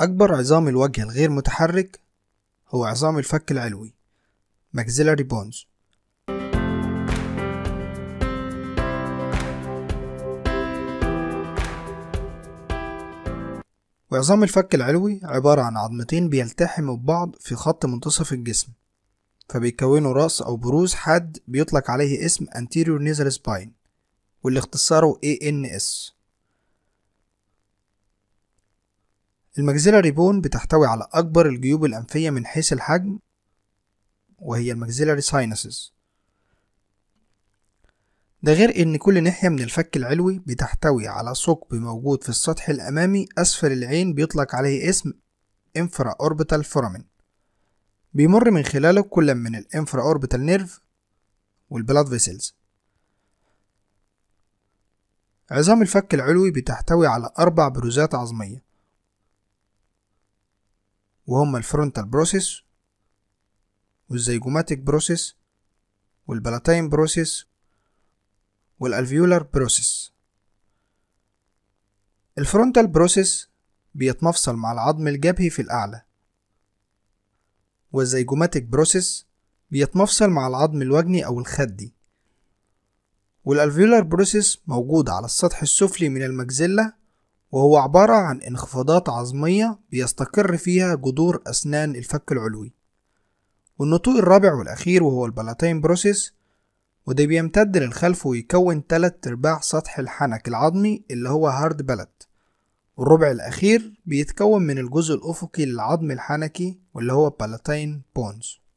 أكبر عظام الوجه الغير متحرك هو عظام الفك العلوي maxillary bones وعظام الفك العلوي عبارة عن عظمتين بيلتحموا ببعض في خط منتصف الجسم فبيكونوا رأس أو بروز حاد بيطلق عليه اسم anterior nasal spine واللي اختصاره ANS المجزرة ريبون بتحتوي على أكبر الجيوب الأنفية من حيث الحجم وهي المجزرة ساينسز ده غير إن كل ناحية من الفك العلوي بتحتوي على ثقب موجود في السطح الأمامي أسفل العين بيطلق عليه اسم انفرا أوربيتال فورامين بيمر من خلاله كل من الانفرا أوربيتال نيرف والبلاد فيسلز عظام الفك العلوي بتحتوي على أربع بروزات عظمية وهما الفرونتال بروسيس والزيجوماتيك بروسيس والبلاتين بروسيس والالفيولار بروسيس الفرونتال بروسيس بيتمفصل مع العظم الجبهي في الأعلى والزيجوماتيك بروسيس بيتمفصل مع العظم الوجني أو الخدي والألفيولار بروسيس موجود على السطح السفلي من المجزلة وهو عبارة عن انخفاضات عظمية بيستقر فيها جذور أسنان الفك العلوي والنطوء الرابع والأخير وهو البلاتين بروسيس وده بيمتد للخلف ويكون تلات أرباع سطح الحنك العظمي اللي هو هارد بلت والربع الأخير بيتكون من الجزء الأفقي للعظم الحنكي واللي هو بلاتين بونز